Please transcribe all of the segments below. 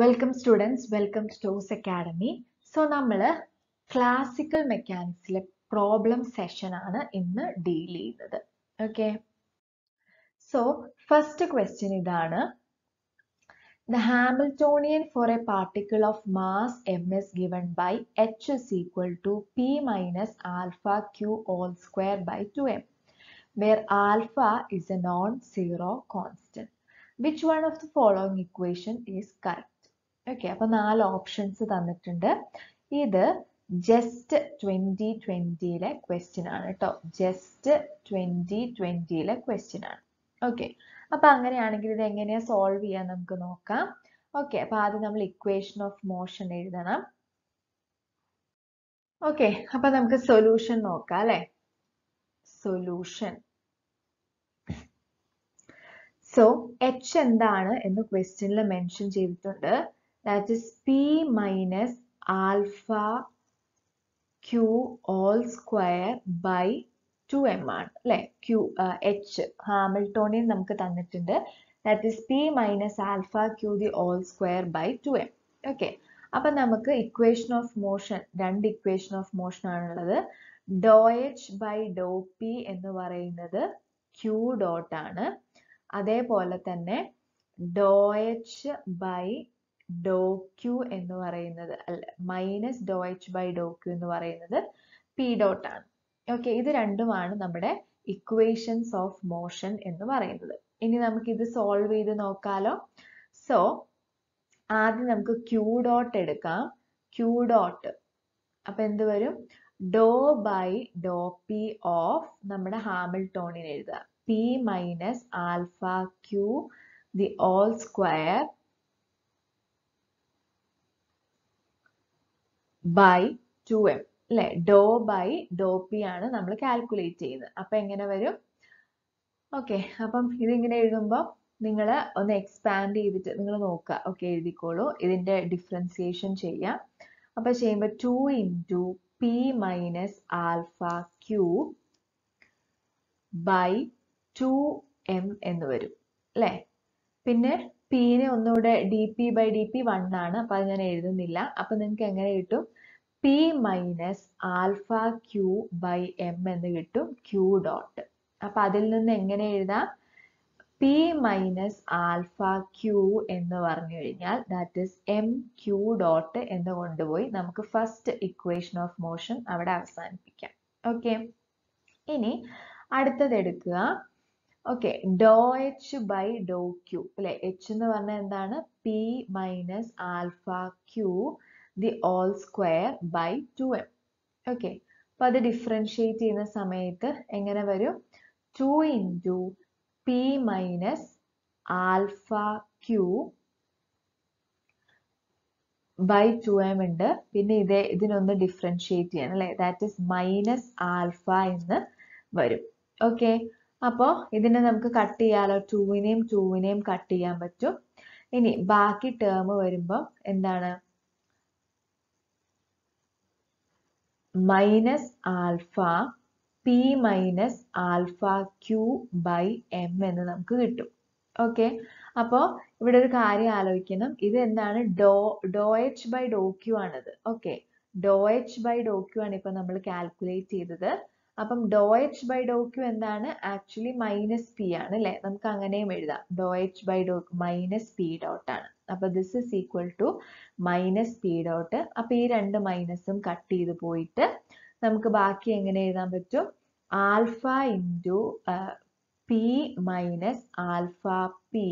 Welcome students welcome സ്റ്റോസ് academy so നമ്മൾ classical മെക്കാനിക്സിലെ പ്രോബ്ലം സെഷനാണ് ഇന്ന് ഡീൽ ചെയ്തത് ഓക്കെ സോ ഫസ്റ്റ് ക്വസ്റ്റ്യൻ ഇതാണ് the Hamiltonian for a particle of mass M is given by H is equal to P minus alpha Q whole square by two M where alpha is a non zero constant which one of the following equation is correct okay അപ്പൊ നാല് options തന്നിട്ടുണ്ട് ഇത് just twenty ട്വന്റിയിലെ question ആണ് കേട്ടോ just twenty ട്വന്റിയിലെ question ആണ് okay അപ്പൊ അങ്ങനെയാണെങ്കിൽ ഇത് എങ്ങനെയാ സോൾവ് ചെയ്യാൻ നമുക്ക് നോക്കാം ഓക്കെ അപ്പൊ ആദ്യം നമ്മൾ ഇക്വേഷൻ ഓഫ് മോഷൻ എഴുതണം ഓക്കെ അപ്പൊ നമുക്ക് സൊല്യൂഷൻ നോക്കാം അല്ലെ സൊല്യൂഷൻ സോ എച്ച് എന്താണ് എന്ന് ക്വസ്റ്റ്യനിൽ മെൻഷൻ ചെയ്തിട്ടുണ്ട് that is P minus alpha Q all square by two M ആണ് അല്ലെ ക്യു എച്ച് ഹാമിൽട്ടോണിയൻ നമുക്ക് തന്നിട്ടുണ്ട് that is P minus alpha Q the whole square by two M okay അപ്പം നമുക്ക് ഇക്വേഷൻ ഓഫ് മോഷൻ രണ്ട് equation of motion ആണുള്ളത് doe H by doe P എന്ന് പറയുന്നത് ക്യൂ ഡോട്ട് ആണ് അതേപോലെ തന്നെ doe H by doe Q എന്ന് പറയുന്നത് അല്ല minus doe H by doe Q എന്ന് പറയുന്നത് പി ഡോട്ട് ആണ് ഓക്കെ ഇത് രണ്ടുമാണ് നമ്മുടെ ഇക്വേഷൻസ് ഓഫ് മോഷൻ എന്ന് പറയുന്നത് ഇനി നമുക്ക് ഇത് സോൾവ് ചെയ്ത് നോക്കാലോ സോ ആദ്യം നമുക്ക് ക്യൂ ഡോട്ട് എടുക്കാം ക്യൂ ഡോട്ട് അപ്പൊ എന്ത് വരും doe by doe P of നമ്മുടെ ഹാമിൽട്ടോണിന് എഴുതാം P minus alpha Q the whole square by two M അല്ലെ ഡോ ബൈ ഡോ പി ആണ് നമ്മൾ കാൽക്കുലേറ്റ് ചെയ്യുന്നത് അപ്പൊ എങ്ങനെ വരും ഓക്കെ അപ്പം ഇതിങ്ങനെ എഴുതുമ്പോൾ നിങ്ങൾ ഒന്ന് എക്സ്പാൻഡ് ചെയ്തിട്ട് നിങ്ങൾ നോക്കുക ഓക്കെ എഴുതിക്കോളൂ ഇതിന്റെ ഡിഫറൻസിയേഷൻ ചെയ്യാം അപ്പോൾ ചെയ്യുമ്പോൾ two into P minus alpha Q by two M എന്ന് വരും അല്ലേ പിന്നെ പിന്നെ ഒന്നുകൂടെ D P by D P one ആണ് അപ്പം അത് ഞാൻ എഴുതുന്നില്ല അപ്പം നിങ്ങൾക്ക് എങ്ങനെ കിട്ടും P minus alpha Q by M എന്ന് കിട്ടും ക്യൂ ഡോട്ട് അപ്പം അതിൽ നിന്ന് എങ്ങനെ എഴുതാം പി മൈനസ് ആൽഫ ക്യൂ എന്ന് പറഞ്ഞു കഴിഞ്ഞാൽ that is M Q dot എന്ന് കൊണ്ടുപോയി നമുക്ക് ഫസ്റ്റ് ഇക്വേഷൻ ഓഫ് മോഷൻ അവിടെ അവസാനിപ്പിക്കാം ഓക്കെ ഇനി അടുത്തത് എടുക്കുക okay doe H by doe Q അല്ലെ എച്ച് എന്ന് പറഞ്ഞാൽ എന്താണ് P minus alpha Q the whole square by two M okay അപ്പൊ അത് ഡിഫറൻഷ്യേറ്റ് ചെയ്യുന്ന സമയത്ത് എങ്ങനെ വരും two into P minus alpha Q by two M ഉണ്ട് പിന്നെ ഇതേ ഇതിനൊന്ന് ഡിഫറൻഷ്യേറ്റ് ചെയ്യണം അല്ലെ ദാറ്റ് ഇസ് മൈനസ് ആൽഫ എന്ന് വരും ഓക്കെ അപ്പോ ഇതിനെ നമുക്ക് കട്ട് ചെയ്യാലോ ടൂവിനെയും ടൂവിനെയും കട്ട് ചെയ്യാൻ പറ്റും ഇനി ബാക്കി ടേം വരുമ്പോ എന്താണ് minus alpha P minus alpha Q by M എന്ന് നമുക്ക് കിട്ടും ഓക്കെ അപ്പോൾ ഇവിടെ ഒരു കാര്യം ആലോചിക്കണം ഇത് എന്താണ് doe doe H by doe Q ആണിത് okay doe H by doe Q ആണ് ഇപ്പം നമ്മൾ കാൽക്കുലേറ്റ് ചെയ്തത് അപ്പം doe H by doe Q എന്താണ് ആക്ച്വലി മൈനസ് പി ആണ് അല്ലേ നമുക്ക് അങ്ങനെയും എഴുതാം doe H by doe minus P dot ആണ് അപ്പോൾ this is equal to minus P dot അപ്പോൾ ഈ രണ്ട് മൈനസും കട്ട് ചെയ്ത് പോയിട്ട് നമുക്ക് ബാക്കി എങ്ങനെ എഴുതാൻ പറ്റും alpha into P minus alpha P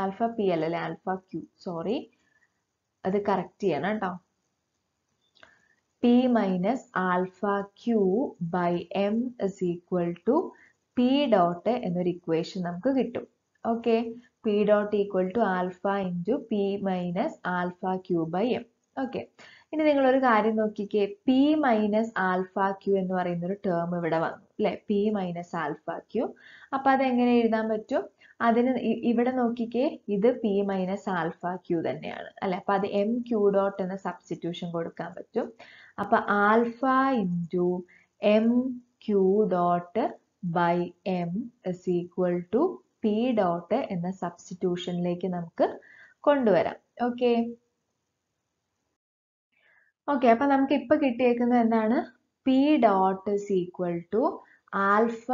alpha P അല്ലല്ലേ ആൽഫ ക്യൂ സോറി അത് കറക്റ്റ് ചെയ്യണം കേട്ടോ P minus alpha Q by M is equal to P dot എന്നൊരു ഇക്വേഷൻ നമുക്ക് കിട്ടും okay P dot equal to alpha into P minus alpha Q by M okay ഇനി നിങ്ങൾ ഒരു കാര്യം നോക്കിക്കേ പി മൈനസ് ആൽഫ ക്യൂ എന്ന് പറയുന്ന ഒരു ടേം ഇവിടെ വന്നു അല്ലെ പി മൈനസ് ആൽഫ ക്യൂ അപ്പൊ അത് എങ്ങനെ എഴുതാൻ പറ്റും അതിന് ഇവിടെ നോക്കിക്കേ ഇത് പി മൈനസ് ആൽഫ ക്യൂ തന്നെയാണ് അല്ലെ അപ്പൊ അത് എം ക്യൂ ഡോട്ട് എന്ന സബ്സ്റ്റിറ്റ്യൂഷൻ കൊടുക്കാൻ പറ്റും അപ്പൊ alpha into M Q dot by M is equal to P dot എന്ന സബ്സ്റ്റിറ്റ്യൂഷനിലേക്ക് നമുക്ക് കൊണ്ടുവരാം ഓക്കെ ഓക്കെ അപ്പൊ നമുക്ക് ഇപ്പൊ കിട്ടിയേക്കുന്ന എന്താണ് P dot is equal to alpha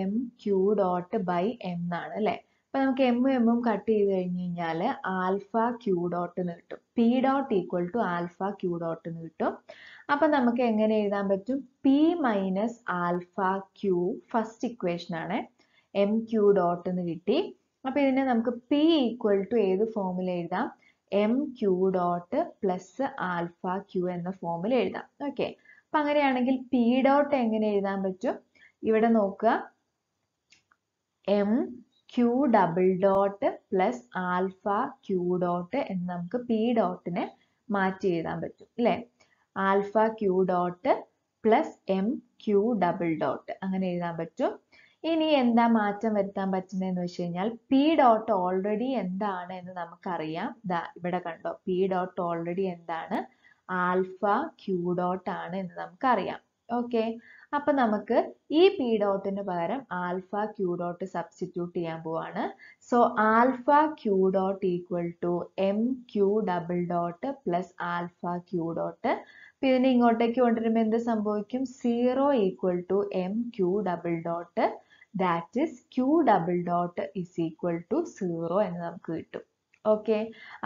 M Q dot by M എന്നാണ് അല്ലെ അപ്പൊ നമുക്ക് എമ്മും എമ്മും കട്ട് ചെയ്ത് കഴിഞ്ഞ് കഴിഞ്ഞാൽ ആൽഫ ക്യൂ ഡോട്ട് എന്ന് കിട്ടും P dot equal to alpha Q dot എന്ന് കിട്ടും അപ്പൊ നമുക്ക് എങ്ങനെ എഴുതാൻ പറ്റും P minus alpha Q first equation ആണ് എം ക്യു ഡോട്ട് എന്ന് കിട്ടി അപ്പൊ ഇതിനെ നമുക്ക് പി ഈക്വൽ ടു ഏത് ഫോമിൽ എഴുതാം M Q dot plus alpha Q എന്ന ഫോമിൽ എഴുതാം ഓക്കെ അപ്പൊ അങ്ങനെയാണെങ്കിൽ പി ഡോട്ട് എങ്ങനെ എഴുതാൻ പറ്റും ഇവിടെ നോക്കുക M Q double dot plus alpha Q dot എന്ന് നമുക്ക് പി ഡോട്ടിനെ മാറ്റി എഴുതാൻ പറ്റും അല്ലെ alpha Q dot plus M Q double dot അങ്ങനെ എഴുതാൻ പറ്റും ഇനി എന്താ മാറ്റം വരുത്താൻ പറ്റുന്നതെന്ന് വെച്ച് കഴിഞ്ഞാൽ പി ഡോട്ട് ഓൾറെഡി എന്താണ് എന്ന് നമുക്കറിയാം ദാ ഇവിടെ കണ്ടോ പി ഡോട്ട് ഓൾറെഡി എന്താണ് ആൽഫ ക്യൂ ഡോട്ട് ആണ് എന്ന് നമുക്കറിയാം ഓക്കെ അപ്പൊ നമുക്ക് ഈ പി ഡോട്ടിന് പകരം ആൽഫ ക്യൂ ഡോട്ട് സബ്സ്റ്റിറ്റ്യൂട്ട് ചെയ്യാൻ പോവാണ് so alpha Q dot equal to M Q double dot plus alpha Q dot പിന്നെ ഇതിനെ ഇങ്ങോട്ടേക്ക് കൊണ്ടുവരുമ്പോൾ എന്ത് സംഭവിക്കും zero equal to M Q double dot that is Q double dot is equal to zero എന്ന് നമുക്ക് കിട്ടും ഓക്കെ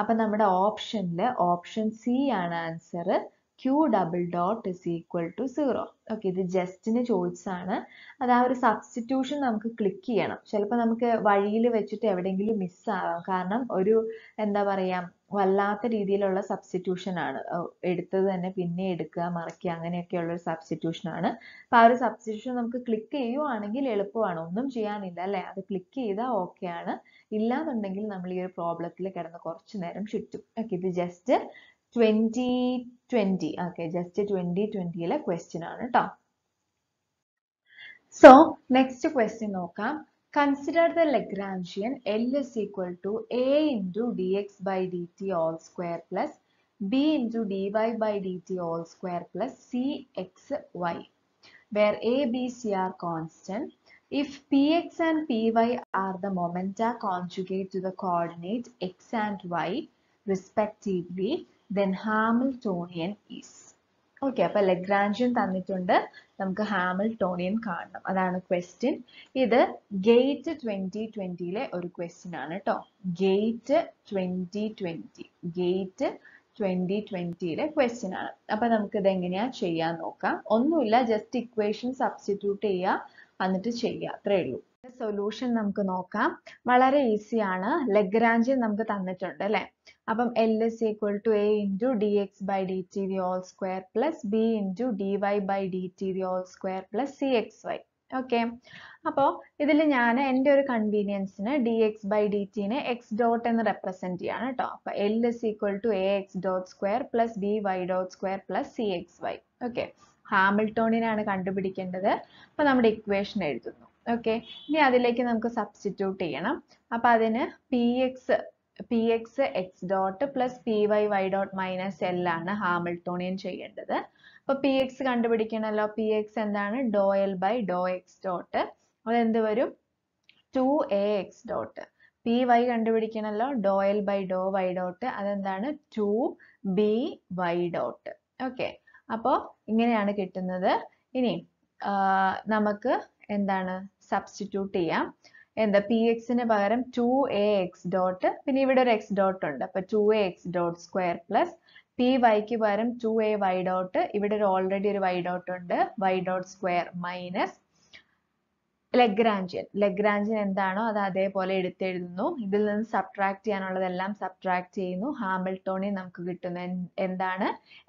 അപ്പം നമ്മുടെ ഓപ്ഷനിൽ ഓപ്ഷൻ സി ആണ് answer Q double dot is equal to zero okay ഇത് ജസ്റ്റിന് ചോദിച്ചതാണ് അത് ആ ഒരു സബ്സ്റ്റിറ്റ്യൂഷൻ നമുക്ക് ക്ലിക്ക് ചെയ്യണം ചിലപ്പോൾ നമുക്ക് വഴിയിൽ വെച്ചിട്ട് എവിടെയെങ്കിലും മിസ്സാവാം കാരണം ഒരു എന്താ പറയുക വല്ലാത്ത രീതിയിലുള്ള സബ്സ്റ്റിറ്റ്യൂഷൻ ആണ് എടുത്തത് തന്നെ പിന്നെ എടുക്കുക മറക്കുക അങ്ങനെയൊക്കെയുള്ള ഒരു സബ്സ്റ്റിറ്റ്യൂഷൻ ആണ് അപ്പം ആ ഒരു സബ്സ്റ്റിറ്റ്യൂഷൻ നമുക്ക് ക്ലിക്ക് ചെയ്യുവാണെങ്കിൽ എളുപ്പമാണ് ഒന്നും ചെയ്യാനില്ല അല്ലേ അത് ക്ലിക്ക് ചെയ്താൽ ഓക്കെ ആണ് ഇല്ലാന്നുണ്ടെങ്കിൽ നമ്മൾ ഈ ഒരു പ്രോബ്ലത്തിൽ കിടന്ന് കുറച്ച് നേരം ചുറ്റും ഓക്കെ ഇത് just 2020 okay just 2020 question so next question okay. consider the lagrangian l is equal to a into dx by dt all square plus b into dy by dt all square plus c x y where a b c are constant if px and py are the momenta conjugate to the coordinate x and y respectively then Hamiltonian is okay അപ്പോൾ Lagrangian തന്നിട്ടുണ്ട് നമുക്ക് Hamiltonian കാണണം അതാണ് question ഇത് gate twenty ട്വൻറ്റിയിലെ ഒരു question ആണ് കേട്ടോ GATE twenty twenty GATE twenty ട്വൻറ്റിയിലെ ക്വസ്റ്റ്യൻ ആണ് അപ്പോൾ നമുക്കിത് എങ്ങനെയാണ് ചെയ്യാൻ നോക്കാം ഒന്നുമില്ല ജസ്റ്റ് ഇക്വേഷൻ സബ്സ്റ്റിറ്റ്യൂട്ട് ചെയ്യുക എന്നിട്ട് ചെയ്യുക അത്രേ ഉള്ളൂ സൊല്യൂഷൻ നമുക്ക് നോക്കാം വളരെ ഈസിയാണ് ആണ് നമുക്ക് തന്നിട്ടുണ്ട് അല്ലെ അപ്പം L is equal to A into D X by D T the whole square plus B into D Y by D T the whole square plus C X Y okay അപ്പോൾ ഇതിൽ ഞാൻ എൻ്റെ ഒരു കൺവീനിയൻസിന് ഡി എക്സ് ബൈ ഡി ടിനെ X dot എന്ന് represent ചെയ്യാണ് കേട്ടോ അപ്പോൾ L is equal to A X dot square plus B Y dot square plus C X Y okay ഹാമിൽട്ടോണിനാണ് കണ്ടുപിടിക്കേണ്ടത് അപ്പോൾ നമ്മുടെ ഇക്വേഷൻ എഴുതുന്നു ഓക്കെ ഇനി അതിലേക്ക് നമുക്ക് സബ്സ്റ്റിറ്റ്യൂട്ട് ചെയ്യണം അപ്പോൾ അതിന് P X P X X dot plus P Y Y dot minus L ആണ് ഹാമിൾട്ടോണിയൻ ചെയ്യേണ്ടത് അപ്പോൾ പി എക്സ് കണ്ടുപിടിക്കണമല്ലോ പി എക്സ് എന്താണ് doe L by Dr X dot അതെന്ത് വരും two A X dot P Y കണ്ടുപിടിക്കണമല്ലോ doe L by doe Y dot അതെന്താണ് two B Y dot okay അപ്പോൾ ഇങ്ങനെയാണ് കിട്ടുന്നത് ഇനി നമുക്ക് എന്താണ് സബ്സ്റ്റിറ്റ്യൂട്ട് ചെയ്യാം എന്താ പി എക്സിന് പകരം ടു എ എക്സ് ഡോട്ട് പിന്നെ ഇവിടെ ഒരു എക്സ് ഡോട്ട് ഉണ്ട് അപ്പൊ two A X dot square plus p വൈക്ക് പകരം ടു എ വൈ ഡോട്ട് ഇവിടെ ഒരു ഓൾറെഡി ഒരു വൈ ഡോട്ട് ഉണ്ട് y dot square minus Lagrangian Lagrangian എന്താണോ അത് അതേപോലെ എടുത്തെഴുതുന്നു ഇതിൽ നിന്ന് സബ്ട്രാക്ട് ചെയ്യാനുള്ളതെല്ലാം സബ്ട്രാക്ട് ചെയ്യുന്നു ഹാമിൽട്ടോണിയൻ നമുക്ക് കിട്ടുന്ന എന്താണ്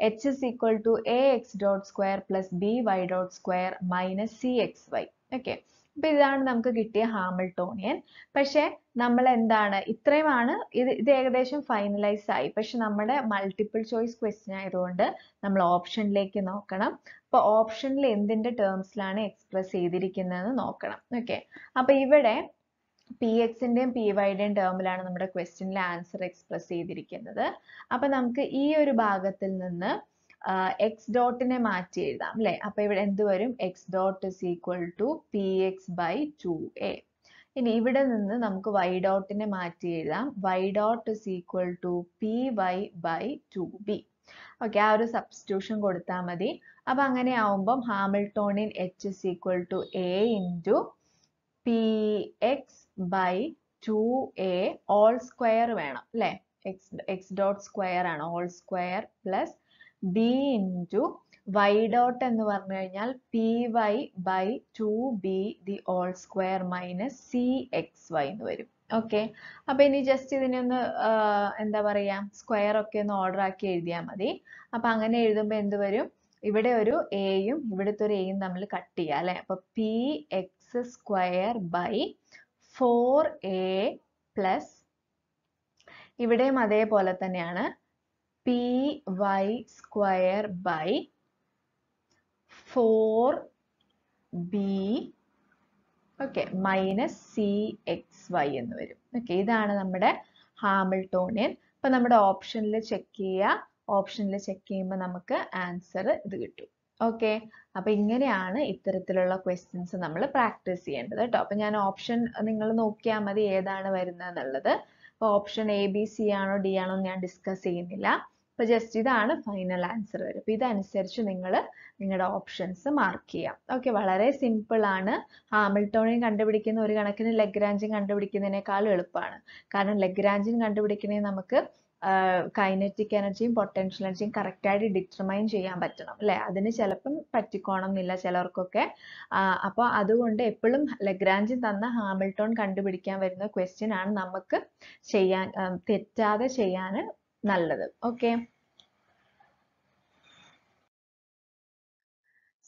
h is equal to A X dot square plus B Y dot square minus c X Y okay അപ്പൊ ഇതാണ് നമുക്ക് കിട്ടിയ ഹാമിൾട്ടോണിയൻ പക്ഷെ നമ്മൾ എന്താണ് ഇത്രയുമാണ് ഇത് ഇത് ഏകദേശം ഫൈനലൈസ് ആയി പക്ഷെ നമ്മുടെ മൾട്ടിപ്പിൾ ചോയ്സ് ക്വസ്റ്റ്യൻ ആയതുകൊണ്ട് നമ്മൾ ഓപ്ഷനിലേക്ക് നോക്കണം അപ്പോൾ ഓപ്ഷനിൽ എന്തിന്റെ ടേംസിലാണ് എക്സ്പ്രസ് ചെയ്തിരിക്കുന്നതെന്ന് നോക്കണം ഓക്കെ അപ്പോൾ ഇവിടെ പി എക്സിന്റെയും പി വൈയുടെയും ടേമിലാണ് നമ്മുടെ ക്വസ്റ്റ്യനിലെ ആൻസർ എക്സ്പ്രസ് ചെയ്തിരിക്കുന്നത് അപ്പോൾ നമുക്ക് ഈ ഒരു ഭാഗത്തിൽ നിന്ന് എക്സ് ഡോട്ടിനെ മാറ്റി എഴുതാം അല്ലേ അപ്പൊ ഇവിടെ എന്ത് വരും x dot is equal to p x by two a ഇനി ഇവിടെ നിന്ന് നമുക്ക് വൈ ഡോട്ടിനെ മാറ്റി എഴുതാം y dot is equal to p y by two b okay ആ ഒരു സബ്സ്റ്റിറ്റ്യൂഷൻ കൊടുത്താൽ മതി അപ്പം അങ്ങനെ ആവുമ്പം Hamiltonian h is equal to A into p x by two a whole square വേണം അല്ലേ എക്സ് എക്സ് ഡോട്ട് സ്ക്വയർ ആണ് whole square plus B into y dot എന്ന് പറഞ്ഞു കഴിഞ്ഞാൽ p y by two b the whole square minus c X y എന്ന് വരും okay അപ്പൊ ഇനി ജസ്റ്റ് ഇതിനെ ഒന്ന് എന്താ പറയാ സ്ക്വയർ ഒക്കെ ഒന്ന് ഓർഡർ ആക്കി എഴുതിയാൽ മതി അപ്പൊ അങ്ങനെ എഴുതുമ്പോൾ എന്ത് വരും ഇവിടെ ഒരു എയും ഇവിടുത്തെ ഒരു എയും തമ്മിൽ കട്ട് ചെയ്യുക അല്ലെ അപ്പൊ p x square by four a plus ഇവിടെയും അതേപോലെ തന്നെയാണ് p y square by four b okay minus c X y എന്ന് വരും ഓക്കെ ഇതാണ് നമ്മുടെ ഹാമിൽട്ടോണിയൻ അപ്പം നമ്മുടെ ഓപ്ഷനിൽ ചെക്ക് ചെയ്യുക ഓപ്ഷനിൽ ചെക്ക് ചെയ്യുമ്പോൾ നമുക്ക് ആൻസർ ഇത് കിട്ടും ഓക്കെ അപ്പൊ ഇങ്ങനെയാണ് ഇത്തരത്തിലുള്ള ക്വസ്റ്റ്യൻസ് നമ്മൾ പ്രാക്ടീസ് ചെയ്യേണ്ടത് കേട്ടോ അപ്പൊ ഞാൻ ഓപ്ഷൻ നിങ്ങൾ നോക്കിയാൽ മതി ഏതാണ് വരുന്നത് എന്നുള്ളത് അപ്പൊ ഓപ്ഷൻ എ ബി സി ആണോ ഡി ആണോ ഞാൻ ഡിസ്കസ് ചെയ്യുന്നില്ല അപ്പൊ ജസ്റ്റ് ഇതാണ് ഫൈനൽ ആൻസർ വരും അപ്പോൾ ഇതനുസരിച്ച് നിങ്ങൾ നിങ്ങളുടെ ഓപ്ഷൻസ് മാർക്ക് ചെയ്യാം ഓക്കെ വളരെ സിമ്പിൾ ആണ് ഹാമിൽട്ടോണിയൻ കണ്ടുപിടിക്കുന്ന ഒരു കണക്കിന് ലെഗ്രാഞ്ചിൻ കണ്ടുപിടിക്കുന്നതിനേക്കാൾ എളുപ്പമാണ് കാരണം ലെഗ്രാഞ്ചിൻ കണ്ടുപിടിക്കണേ നമുക്ക് കൈനറ്റിക് എനർജിയും പൊട്ടൻഷ്യൽ എനർജിയും കറക്റ്റ് ആയിട്ട് ഡിറ്റർമൈൻ ചെയ്യാൻ പറ്റണം അല്ലെ അതിന് ചിലപ്പം പറ്റിക്കോണം എന്നില്ല ചിലർക്കൊക്കെ അപ്പോൾ അതുകൊണ്ട് എപ്പോഴും ലഗ്രാഞ്ചി തന്ന ഹാമിൾട്ടോൺ കണ്ടുപിടിക്കാൻ വരുന്ന ക്വസ്റ്റ്യൻ ആണ് നമുക്ക് ചെയ്യാൻ തെറ്റാതെ ചെയ്യാൻ നല്ലത് ഓക്കെ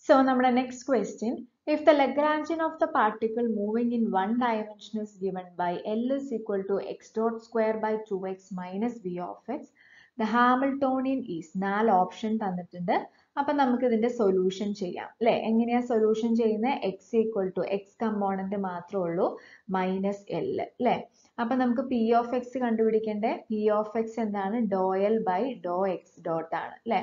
സോ നമ്മുടെ next question If the Lagrangian of the particle moving in one dimension is given by L is equal to x dot square by 2x minus v of x, the Hamiltonian is null option തന്നിട്ടുണ്ട് അപ്പം നമുക്ക് ഇതിന്റെ solution ചെയ്യാം അല്ലേ എങ്ങനെയാ solution ചെയ്യുന്നത് x equal to x component മാത്രമേ ഉള്ളൂ മൈനസ് എൽ അല്ലേ അപ്പം നമുക്ക് പി ഓഫ് എക്സ് കണ്ടുപിടിക്കണ്ടേ പി ഓഫ് എക്സ് എന്താണ് do L by Dr X dot ആണ് അല്ലേ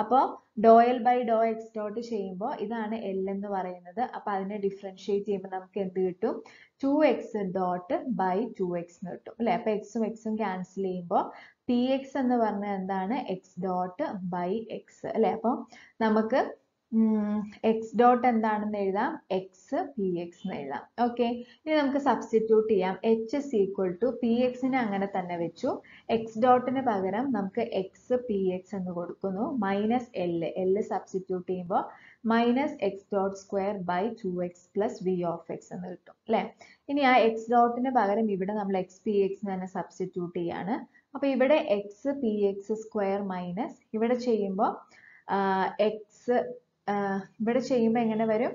അപ്പോൾ do L by Dr X dot ചെയ്യുമ്പോൾ ഇതാണ് എൽ എന്ന് പറയുന്നത് അപ്പോൾ അതിനെ ഡിഫറൻഷിയേറ്റ് ചെയ്യുമ്പോൾ നമുക്ക് എന്ത് കിട്ടും two x dot by two x എന്ന് കിട്ടും അല്ലേ അപ്പോൾ എക്സും എക്സും ക്യാൻസൽ ചെയ്യുമ്പോൾ പി എക്സ് എന്ന് പറഞ്ഞാൽ എന്താണ് എക്സ് ഡോട്ട് ബൈ എക്സ് അല്ലേ അപ്പോൾ നമുക്ക് എക്സ് ഡോട്ട് എന്താണെന്ന് എഴുതാം എക്സ് പി എക്സ് എന്ന് എഴുതാം ഓക്കെ ഇനി നമുക്ക് സബ്സ്റ്റിറ്റ്യൂട്ട് ചെയ്യാം h is equal to p എക്സിനെ അങ്ങനെ തന്നെ വെച്ചു എക്സ് ഡോട്ടിന് പകരം നമുക്ക് എക്സ് പി എക്സ് എന്ന് കൊടുക്കുന്നു മൈനസ് എൽ എൽ സബ്സ്റ്റിറ്റ്യൂട്ട് ചെയ്യുമ്പോൾ minus x dot square by two x plus v of x എന്ന് കിട്ടും അല്ലേ ഇനി ആ എക്സ് ഡോട്ടിന് പകരം ഇവിടെ നമ്മൾ എക്സ് പി എക്സ് തന്നെ സബ്സ്റ്റിറ്റ്യൂട്ട് ചെയ്യാണ് അപ്പോൾ ഇവിടെ x P x square minus ഇവിടെ ചെയ്യുമ്പോൾ എക്സ് ഇവിടെ ചെയ്യുമ്പോൾ എങ്ങനെ വരും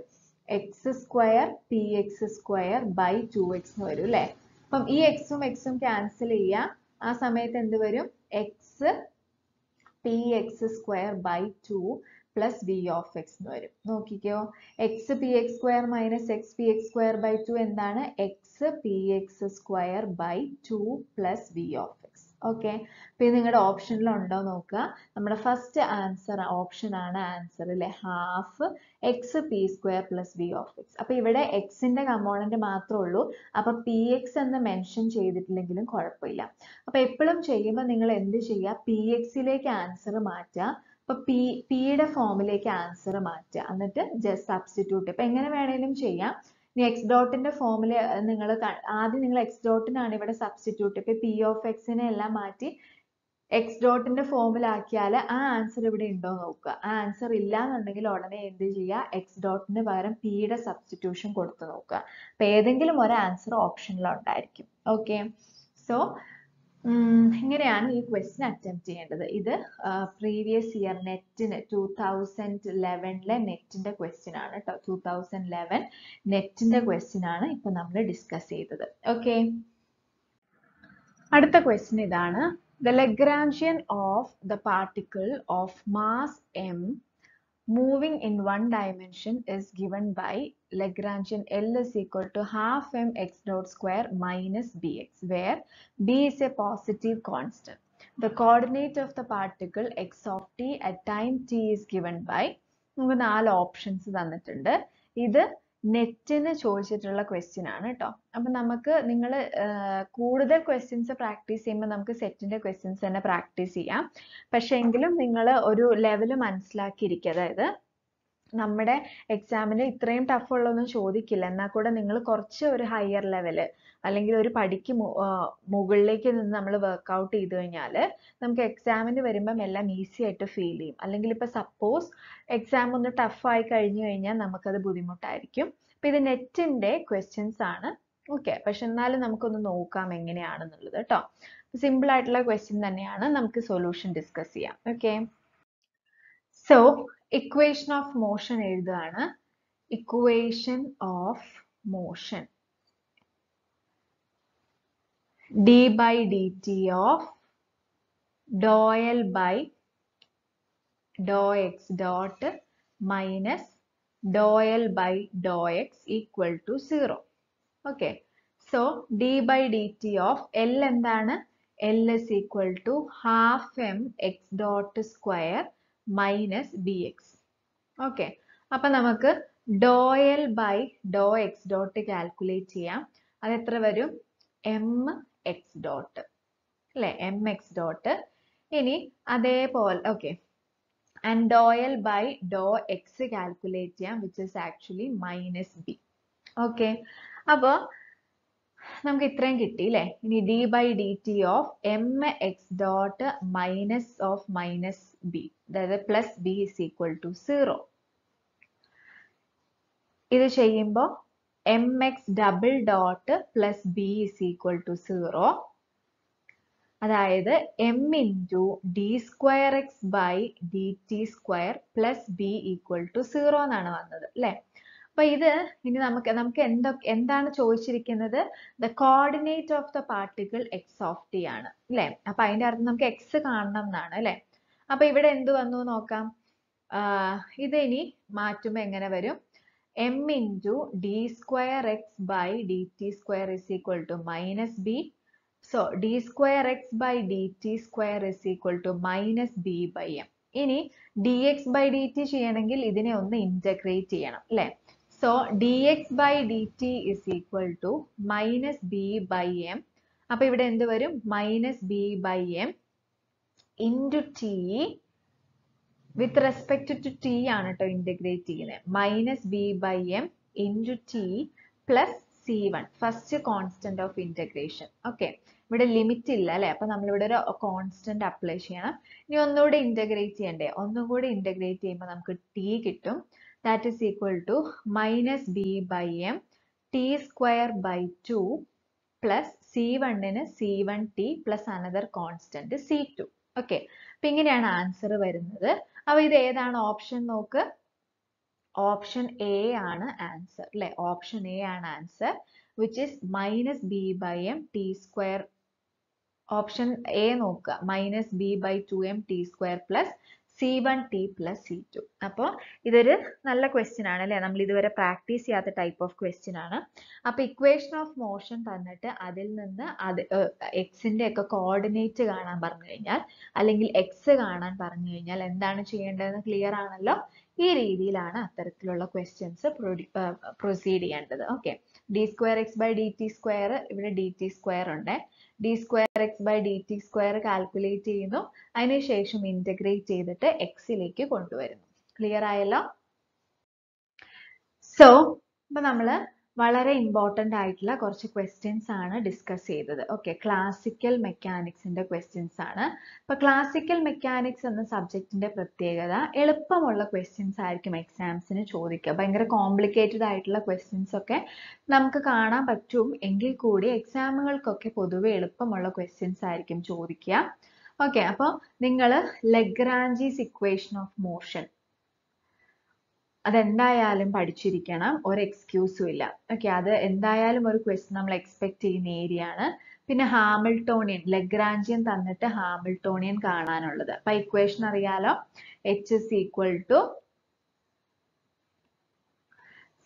x square p x square by two x എന്ന് വരും അല്ലേ അപ്പം ഈ എക്സും എക്സും ക്യാൻസൽ ചെയ്യുക ആ സമയത്ത് എന്ത് വരും x P x square by two plus v of x എന്ന് വരും നോക്കിക്കോ x P x square minus x P x square by two എന്താണ് x P x square by two plus v of x okay അപ്പോൾ ഇത് നിങ്ങളുടെ ഓപ്ഷനിലുണ്ടോ നോക്കുക നമ്മുടെ ഫസ്റ്റ് ആൻസർ ഓപ്ഷനാണ് ആൻസർ അല്ലേ half x p square plus v of x അപ്പോൾ ഇവിടെ എക്സിന്റെ കമ്പോണന്റ് മാത്രമേ ഉള്ളൂ അപ്പോൾ പി എക്സ് എന്ന് മെൻഷൻ ചെയ്തിട്ടില്ലെങ്കിലും കുഴപ്പമില്ല അപ്പോൾ എപ്പോഴും ചെയ്യുമ്പോൾ നിങ്ങൾ എന്ത് ചെയ്യുക പി എക്സിലേക്ക് ആൻസർ മാറ്റുക അപ്പോൾ പി പിയുടെ ഫോമിലേക്ക് ആൻസർ മാറ്റുക എന്നിട്ട് ജസ്റ്റ് സബ്സ്റ്റിറ്റ്യൂട്ട് ഇപ്പൊ എങ്ങനെ വേണേലും ചെയ്യാം ഇനി എക്സ് ഡോട്ടിന്റെ ഫോമില് നിങ്ങൾ ആദ്യം നിങ്ങൾ എക്സ് ഡോട്ടിനാണ് ഇവിടെ സബ്സ്റ്റിറ്റ്യൂട്ട് ഇപ്പൊ പി ഓഫ് എക്സിനെ എല്ലാം മാറ്റി എക്സ് ഡോട്ടിന്റെ ഫോമിലാക്കിയാൽ ആ ആൻസർ ഇവിടെ ഉണ്ടോ നോക്കുക ആ ആൻസർ ഇല്ല എന്നുണ്ടെങ്കിൽ ഉടനെ എന്ത് ചെയ്യുക എക്സ് ഡോട്ടിന് പകരം പിയുടെ സബ്സ്റ്റിറ്റ്യൂഷൻ കൊടുത്തു നോക്കുക അപ്പൊ ഏതെങ്കിലും ഒരു ആൻസർ ഓപ്ഷനിൽ ഉണ്ടായിരിക്കും ഓക്കെ സോ എങ്ങനെയാണ് ഈ ക്വസ്റ്റ്യൻ അറ്റംപ്റ്റ് ചെയ്യേണ്ടത് ഇത് പ്രീവിയസ് ഇയർ നെറ്റിന് ടൂ തൗസൻഡ് ലെവനിലെ നെറ്റിൻ്റെ ക്വസ്റ്റ്യൻ ആണ് കേട്ടോ ടൂ തൗസൻഡ് ലെവൻ നെറ്റിൻ്റെ ക്വസ്റ്റ്യൻ ആണ് ഇപ്പം നമ്മൾ ഡിസ്കസ് ചെയ്തത് ഓക്കെ അടുത്ത ക്വസ്റ്റ്യൻ ഇതാണ് the Lagrangian of the particle of mass m moving in one dimension is given by Lagrangian L is equal to half m x dot square minus bx where b is a positive constant. The coordinate of the particle x of t at time t is given by നമുക്ക് നാല് options തന്നിട്ടുണ്ട് ഇത് നെറ്റിന് ചോദിച്ചിട്ടുള്ള question ആണ് ട്ടോ അപ്പൊ നമുക്ക് നിങ്ങൾ കൂടുതൽ ക്വസ്റ്റ്യൻസ് പ്രാക്ടീസ് ചെയ്യുമ്പോൾ നമുക്ക് സെറ്റിന്റെ ക്വസ്റ്റ്യൻസ് തന്നെ പ്രാക്ടീസ് ചെയ്യാം പക്ഷേ എങ്കിലും നിങ്ങൾ ഒരു ലെവൽ മനസ്സിലാക്കിയിരിക്കുക അതായത് നമ്മുടെ എക്സാമിന് ഇത്രയും ടഫ് ഉള്ളൊന്നും ചോദിക്കില്ല എന്നാൽ കൂടെ നിങ്ങൾ കുറച്ച് ഒരു ഹയർ ലെവല് അല്ലെങ്കിൽ ഒരു പടിക്ക് മുകളിലേക്ക് നിന്ന് നമ്മൾ വർക്കൗട്ട് ചെയ്ത് കഴിഞ്ഞാൽ നമുക്ക് എക്സാമിന് വരുമ്പം എല്ലാം ഈസി ആയിട്ട് ഫീൽ ചെയ്യും അല്ലെങ്കിൽ ഇപ്പോൾ സപ്പോസ് എക്സാം ഒന്ന് ടഫ് ആയി കഴിഞ്ഞു കഴിഞ്ഞാൽ നമുക്കത് ബുദ്ധിമുട്ടായിരിക്കും അപ്പം ഇത് നെറ്റിൻ്റെ ക്വസ്റ്റ്യൻസ് ആണ് ഓക്കെ പക്ഷെ എന്നാലും നമുക്കൊന്ന് നോക്കാം എങ്ങനെയാണെന്നുള്ളത് കേട്ടോ സിമ്പിൾ ആയിട്ടുള്ള ക്വസ്റ്റ്യൻ തന്നെയാണ് നമുക്ക് സൊല്യൂഷൻ ഡിസ്കസ് ചെയ്യാം okay So, equation of motion is the equation of motion. d by dt of dl by dou dot minus dl by dou equal to 0. Okay. So, d by dt of L and then L is equal to half m x dot square minus b x okay അപ്പൊ നമുക്ക് do L by Dr X dot calculate ചെയ്യാം അത് എത്ര വരും m x dot അല്ലെ m x dot ഇനി അതേപോലെ okay and do L by Dr x calculate ചെയ്യാം which is actually minus b okay അപ്പോൾ നമുക്ക് ഇത്രയും കിട്ടി അല്ലേ ഇനി d by D t of m x dot minus of minus b അതായത് plus b is equal to zero ഇത് ചെയ്യുമ്പോൾ m x double dot plus b is equal to zero അതായത് m into d square x by D t square plus b equal to zero എന്നാണ് വന്നത് അല്ലേ അപ്പൊ ഇത് ഇനി നമുക്ക് നമുക്ക് എന്തൊക്കെ എന്താണ് ചോദിച്ചിരിക്കുന്നത് the coordinate of the particle x of t ആണ് അല്ലേ അപ്പൊ അതിന്റെ അർത്ഥം നമുക്ക് എക്സ് കാണണം എന്നാണ് അല്ലേ അപ്പൊ ഇവിടെ എന്ത് വന്നു നോക്കാം ഇത് ഇനി മാറ്റുമ്പോൾ എങ്ങനെ വരും m into d square x by D t square is equal to minus b so d square x by D t square is equal to minus b by m ഇനി d X by D t ചെയ്യണമെങ്കിൽ ഇതിനെ ഒന്ന് integrate ചെയ്യണം അല്ലെ so d X by D t is equal to minus b by m അപ്പൊ ഇവിടെ എന്ത് വരും minus b by m into t with respect to t ആണ് കേട്ടോ ഇൻറ്റഗ്രേറ്റ് ചെയ്യുന്നത് minus b by m into t plus c one first constant of integration okay ഇവിടെ limit ഇല്ല അല്ലേ അപ്പൊ നമ്മളിവിടെ ഒരു കോൺസ്റ്റന്റ് അപ്ലൈ ചെയ്യണം ഇനി ഒന്നുകൂടെ ഇൻറ്റഗ്രേറ്റ് ചെയ്യണ്ടേ ഒന്നും കൂടി ഇൻറ്റഗ്രേറ്റ് ചെയ്യുമ്പോൾ നമുക്ക് ടി കിട്ടും that is equal to minus b by m t square by two plus c വണ്ണിന് c one t plus another constant c two okay അപ്പൊ ഇങ്ങനെയാണ് ആൻസർ വരുന്നത് അപ്പൊ ഇത് ഏതാണ് ഓപ്ഷൻ നോക്ക് ഓപ്ഷൻ എ ആണ് ആൻസർ അല്ലെ ഓപ്ഷൻ എ ആണ് answer which is minus b by m t square option A നോക്കുക minus b by two m t square plus c one t plus C to അപ്പോൾ ഇതൊരു നല്ല question ആണ് അല്ലേ നമ്മൾ ഇതുവരെ പ്രാക്ടീസ് ചെയ്യാത്ത ടൈപ്പ് ഓഫ് ക്വസ്റ്റ്യൻ ആണ് അപ്പോൾ ഇക്വേഷൻ ഓഫ് മോഷൻ തന്നിട്ട് അതിൽ നിന്ന് അത് എക്സിൻ്റെ ഒക്കെ കോർഡിനേറ്റ് കാണാൻ പറഞ്ഞു കഴിഞ്ഞാൽ അല്ലെങ്കിൽ എക്സ് കാണാൻ പറഞ്ഞു കഴിഞ്ഞാൽ എന്താണ് ചെയ്യേണ്ടതെന്ന് ക്ലിയർ ആണല്ലോ ഈ രീതിയിലാണ് അത്തരത്തിലുള്ള ക്വസ്റ്റ്യൻസ് പ്രൊസീഡ് ചെയ്യേണ്ടത് okay d square x by D t square ഇവിടെ ഡി ടി സ്ക്വയർ ഉണ്ട് d square x by D t square calculate ചെയ്യുന്നു അതിനുശേഷം ഇന്റഗ്രേറ്റ് ചെയ്തിട്ട് എക്സിലേക്ക് കൊണ്ടുവരുന്നു ക്ലിയർ ആയല്ലോ സോ ഇപ്പൊ നമ്മള് വളരെ ഇമ്പോർട്ടൻ്റ് ആയിട്ടുള്ള കുറച്ച് ക്വസ്റ്റ്യൻസ് ആണ് ഡിസ്കസ് ചെയ്തത് ഓക്കെ ക്ലാസിക്കൽ മെക്കാനിക്സിൻ്റെ ക്വസ്റ്റ്യൻസ് ആണ് അപ്പോൾ ക്ലാസിക്കൽ മെക്കാനിക്സ് എന്ന സബ്ജക്റ്റിൻ്റെ പ്രത്യേകത എളുപ്പമുള്ള ക്വസ്റ്റ്യൻസ് ആയിരിക്കും എക്സാംസിന് ചോദിക്കുക ഭയങ്കര കോംപ്ലിക്കേറ്റഡ് ആയിട്ടുള്ള ക്വസ്റ്റ്യൻസ് ഒക്കെ നമുക്ക് കാണാൻ പറ്റും എങ്കിൽ കൂടി എക്സാമുകൾക്കൊക്കെ പൊതുവെ എളുപ്പമുള്ള ക്വസ്റ്റ്യൻസ് ആയിരിക്കും ചോദിക്കുക ഓക്കെ അപ്പോൾ നിങ്ങൾ ലെഗ്രാഞ്ചീസ് ഇക്വേഷൻ ഓഫ് മോഷൻ അതെന്തായാലും പഠിച്ചിരിക്കണം ഒരു എക്സ്ക്യൂസും ഇല്ല ഓക്കെ അത് എന്തായാലും ഒരു ക്വസ്റ്റ്യൻ നമ്മൾ എക്സ്പെക്ട് ചെയ്യുന്ന ഏരിയ ആണ് പിന്നെ ഹാമിൾട്ടോണിയൻ ലഗ്രാഞ്ചിയൻ തന്നിട്ട് ഹാമിൾട്ടോണിയൻ കാണാനുള്ളത് അപ്പൊ ഇക്വേഷൻ അറിയാലോ h is equal to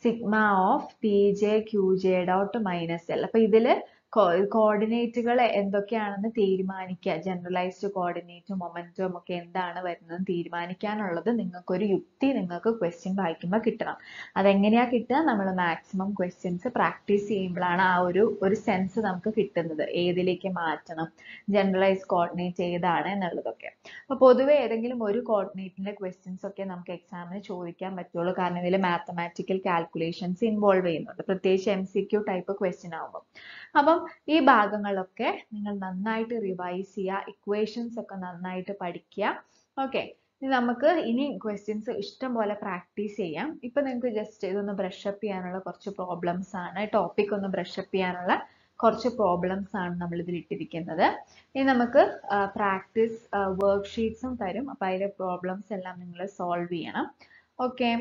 sigma of p j q j dot minus L അപ്പൊ ഇതില് കോർഡിനേറ്റുകൾ എന്തൊക്കെയാണെന്ന് തീരുമാനിക്കുക ജനറലൈസ്ഡ് കോർഡിനേറ്റും മൊമെന്റും ഒക്കെ എന്താണ് വരുന്നതെന്ന് തീരുമാനിക്കാനുള്ളത് നിങ്ങൾക്കൊരു യുക്തി നിങ്ങൾക്ക് ക്വസ്റ്റ്യൻ വായിക്കുമ്പോൾ കിട്ടണം അതെങ്ങനെയാ കിട്ടുക നമ്മൾ മാക്സിമം ക്വസ്റ്റ്യൻസ് പ്രാക്ടീസ് ചെയ്യുമ്പോഴാണ് ആ ഒരു ഒരു സെൻസ് നമുക്ക് കിട്ടുന്നത് ഏതിലേക്ക് മാറ്റണം ജനറലൈസ് കോർഡിനേറ്റ് ഏതാണ് എന്നുള്ളതൊക്കെ അപ്പോൾ പൊതുവെ ഏതെങ്കിലും ഒരു കോർഡിനേറ്റിന്റെ ക്വസ്റ്റ്യൻസ് ഒക്കെ നമുക്ക് എക്സാമിന് ചോദിക്കാൻ പറ്റുള്ളൂ കാരണം ഇതിൽ മാത്തമാറ്റിക്കൽ കാൽക്കുലേഷൻസ് ഇൻവോൾവ് ചെയ്യുന്നുണ്ട് പ്രത്യേകിച്ച് എം ടൈപ്പ് ക്വസ്റ്റ്യൻ ആകുമ്പോൾ അപ്പം അപ്പം ഈ ഭാഗങ്ങളൊക്കെ നിങ്ങൾ നന്നായിട്ട് റിവൈസ് ചെയ്യുക ഇക്വേഷൻസ് ഒക്കെ നന്നായിട്ട് പഠിക്കുക ഓക്കെ ഇനി നമുക്ക് ഇനി ക്വസ്റ്റ്യൻസ് ഇഷ്ടം പോലെ പ്രാക്ടീസ് ചെയ്യാം ഇപ്പം നിങ്ങൾക്ക് ജസ്റ്റ് ഇതൊന്ന് ബ്രഷപ്പ് ചെയ്യാനുള്ള കുറച്ച് പ്രോബ്ലംസ് ആണ് ടോപ്പിക് ഒന്ന് ബ്രഷപ്പ് ചെയ്യാനുള്ള കുറച്ച് പ്രോബ്ലംസ് ആണ് നമ്മൾ ഇതിൽ ഇട്ടിരിക്കുന്നത് ഇനി നമുക്ക് പ്രാക്ടീസ് വർക്ക്ഷീറ്റ്സും തരും അപ്പോൾ അതിലെ പ്രോബ്ലംസ് എല്ലാം നിങ്ങൾ സോൾവ് ചെയ്യണം ഓക്കെ